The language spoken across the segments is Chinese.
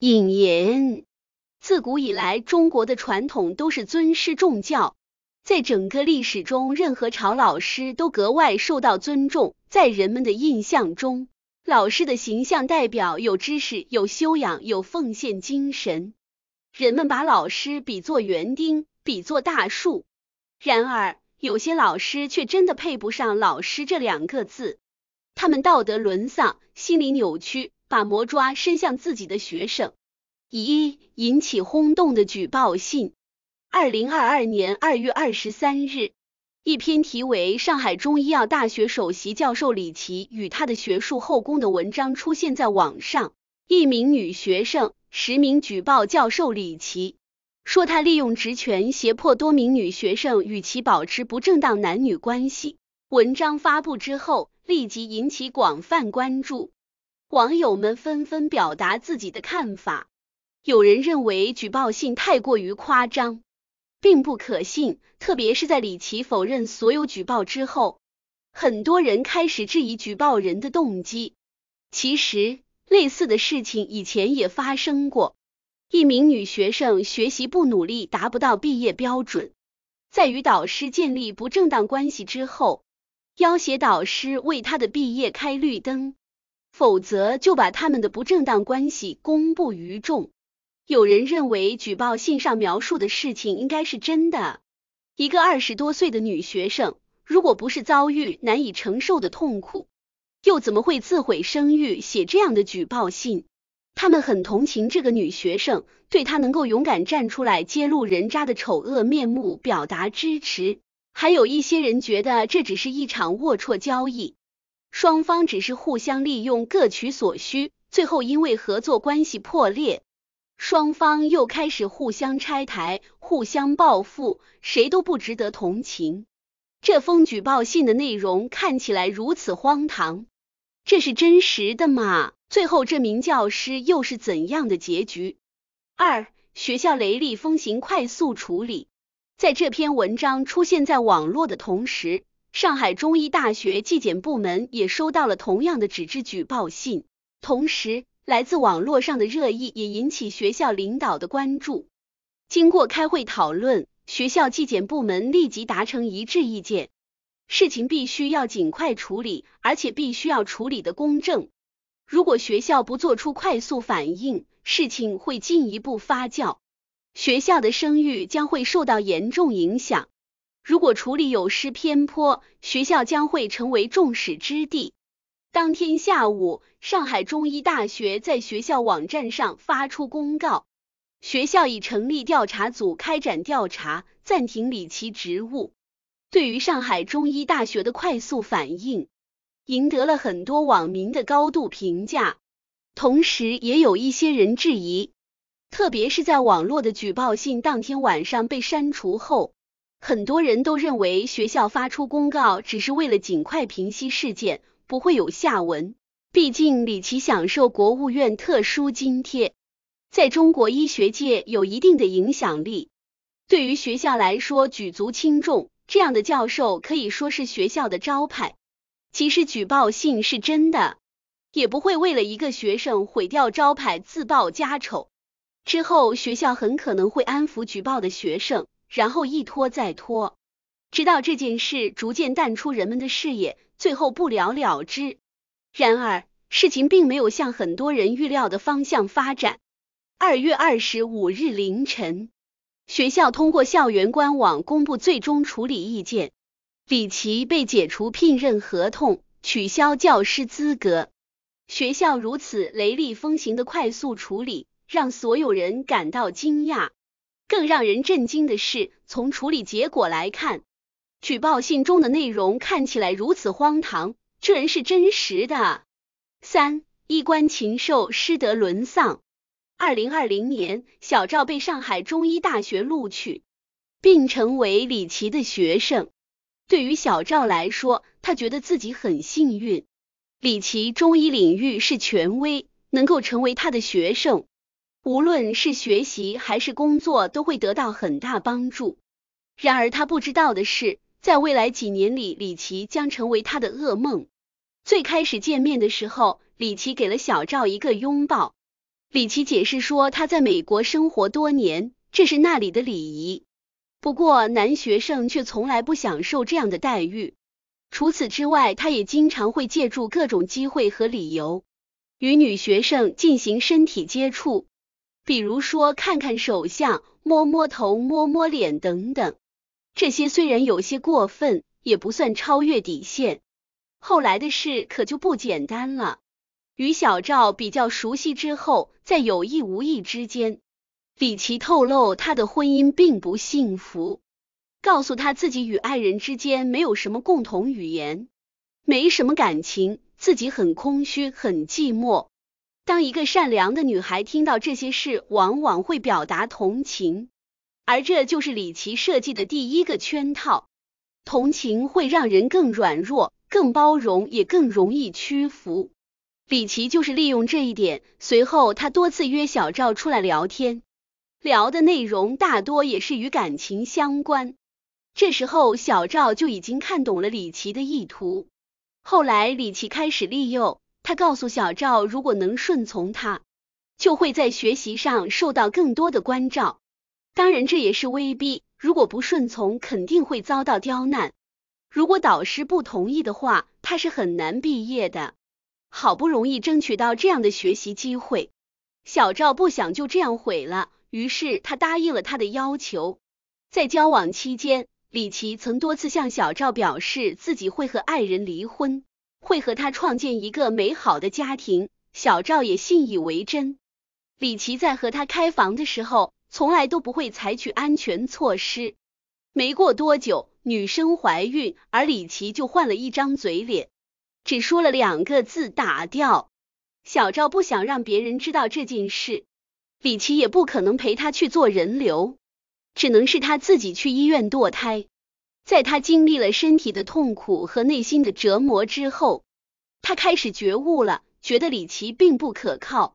引言：自古以来，中国的传统都是尊师重教。在整个历史中，任何朝老师都格外受到尊重。在人们的印象中，老师的形象代表有知识、有修养、有奉献精神。人们把老师比作园丁，比作大树。然而，有些老师却真的配不上“老师”这两个字。他们道德沦丧，心理扭曲。把魔抓伸向自己的学生，以引起轰动的举报信。二零二二年二月二十三日，一篇题为《上海中医药大学首席教授李琦与他的学术后宫》的文章出现在网上。一名女学生实名举报教授李琦，说他利用职权胁迫多名女学生与其保持不正当男女关系。文章发布之后，立即引起广泛关注。网友们纷纷表达自己的看法，有人认为举报信太过于夸张，并不可信，特别是在李琦否认所有举报之后，很多人开始质疑举报人的动机。其实，类似的事情以前也发生过，一名女学生学习不努力，达不到毕业标准，在与导师建立不正当关系之后，要挟导师为她的毕业开绿灯。否则就把他们的不正当关系公布于众。有人认为举报信上描述的事情应该是真的。一个二十多岁的女学生，如果不是遭遇难以承受的痛苦，又怎么会自毁声誉写这样的举报信？他们很同情这个女学生，对她能够勇敢站出来揭露人渣的丑恶面目表达支持。还有一些人觉得这只是一场龌龊交易。双方只是互相利用，各取所需，最后因为合作关系破裂，双方又开始互相拆台、互相报复，谁都不值得同情。这封举报信的内容看起来如此荒唐，这是真实的吗？最后这名教师又是怎样的结局？二学校雷厉风行，快速处理。在这篇文章出现在网络的同时。上海中医大学纪检部门也收到了同样的纸质举报信，同时来自网络上的热议也引起学校领导的关注。经过开会讨论，学校纪检部门立即达成一致意见，事情必须要尽快处理，而且必须要处理的公正。如果学校不做出快速反应，事情会进一步发酵，学校的声誉将会受到严重影响。如果处理有失偏颇，学校将会成为众矢之的。当天下午，上海中医大学在学校网站上发出公告，学校已成立调查组开展调查，暂停李琦职务。对于上海中医大学的快速反应，赢得了很多网民的高度评价，同时也有一些人质疑，特别是在网络的举报信当天晚上被删除后。很多人都认为学校发出公告只是为了尽快平息事件，不会有下文。毕竟李琦享受国务院特殊津贴，在中国医学界有一定的影响力，对于学校来说举足轻重。这样的教授可以说是学校的招牌。即使举报信是真的，也不会为了一个学生毁掉招牌、自曝家丑。之后学校很可能会安抚举报的学生。然后一拖再拖，直到这件事逐渐淡出人们的视野，最后不了了之。然而，事情并没有向很多人预料的方向发展。二月二十五日凌晨，学校通过校园官网公布最终处理意见：李琦被解除聘任合同，取消教师资格。学校如此雷厉风行的快速处理，让所有人感到惊讶。更让人震惊的是，从处理结果来看，举报信中的内容看起来如此荒唐，这人是真实的三衣冠禽兽，师德沦丧。二零二零年，小赵被上海中医大学录取，并成为李琦的学生。对于小赵来说，他觉得自己很幸运。李琦中医领域是权威，能够成为他的学生。无论是学习还是工作，都会得到很大帮助。然而，他不知道的是，在未来几年里，李琦将成为他的噩梦。最开始见面的时候，李琦给了小赵一个拥抱。李琦解释说，他在美国生活多年，这是那里的礼仪。不过，男学生却从来不享受这样的待遇。除此之外，他也经常会借助各种机会和理由，与女学生进行身体接触。比如说，看看手相，摸摸头，摸摸脸等等，这些虽然有些过分，也不算超越底线。后来的事可就不简单了。与小赵比较熟悉之后，在有意无意之间，李琦透露他的婚姻并不幸福，告诉他自己与爱人之间没有什么共同语言，没什么感情，自己很空虚，很寂寞。当一个善良的女孩听到这些事，往往会表达同情，而这就是李琦设计的第一个圈套。同情会让人更软弱、更包容，也更容易屈服。李琦就是利用这一点。随后，他多次约小赵出来聊天，聊的内容大多也是与感情相关。这时候，小赵就已经看懂了李琦的意图。后来，李琦开始利诱。他告诉小赵，如果能顺从他，就会在学习上受到更多的关照。当然，这也是威逼。如果不顺从，肯定会遭到刁难。如果导师不同意的话，他是很难毕业的。好不容易争取到这样的学习机会，小赵不想就这样毁了。于是他答应了他的要求。在交往期间，李琦曾多次向小赵表示自己会和爱人离婚。会和他创建一个美好的家庭，小赵也信以为真。李奇在和他开房的时候，从来都不会采取安全措施。没过多久，女生怀孕，而李奇就换了一张嘴脸，只说了两个字：打掉。小赵不想让别人知道这件事，李奇也不可能陪他去做人流，只能是他自己去医院堕胎。在他经历了身体的痛苦和内心的折磨之后，他开始觉悟了，觉得李琦并不可靠，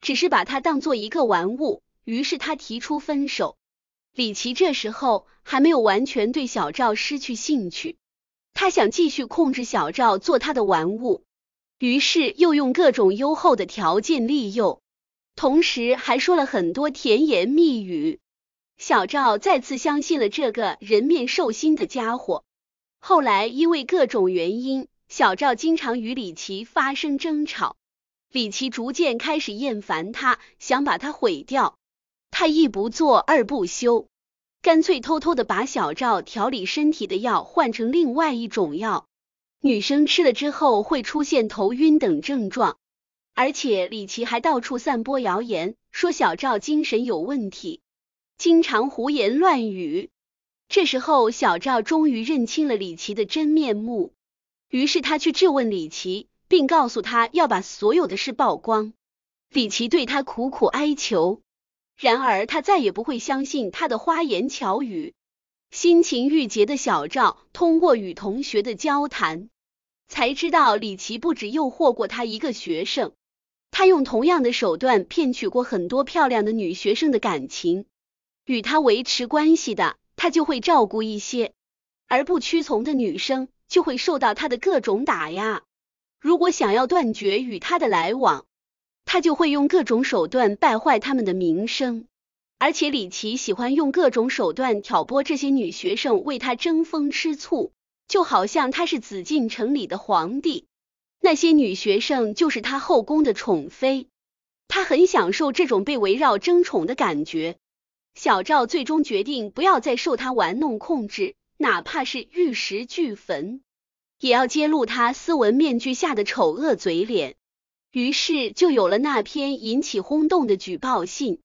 只是把他当做一个玩物。于是他提出分手。李琦这时候还没有完全对小赵失去兴趣，他想继续控制小赵做他的玩物，于是又用各种优厚的条件利诱，同时还说了很多甜言蜜语。小赵再次相信了这个人面兽心的家伙。后来因为各种原因，小赵经常与李琦发生争吵。李琦逐渐开始厌烦他，想把他毁掉。他一不做二不休，干脆偷偷的把小赵调理身体的药换成另外一种药。女生吃了之后会出现头晕等症状，而且李琦还到处散播谣言，说小赵精神有问题。经常胡言乱语。这时候，小赵终于认清了李琦的真面目，于是他去质问李琦，并告诉他要把所有的事曝光。李琦对他苦苦哀求，然而他再也不会相信他的花言巧语。心情郁结的小赵通过与同学的交谈，才知道李琦不止诱惑过他一个学生，他用同样的手段骗取过很多漂亮的女学生的感情。与他维持关系的，他就会照顾一些；而不屈从的女生就会受到他的各种打压。如果想要断绝与他的来往，他就会用各种手段败坏他们的名声。而且，李琦喜欢用各种手段挑拨这些女学生为他争风吃醋，就好像他是紫禁城里的皇帝，那些女学生就是他后宫的宠妃。他很享受这种被围绕争宠的感觉。小赵最终决定不要再受他玩弄控制，哪怕是玉石俱焚，也要揭露他斯文面具下的丑恶嘴脸。于是就有了那篇引起轰动的举报信。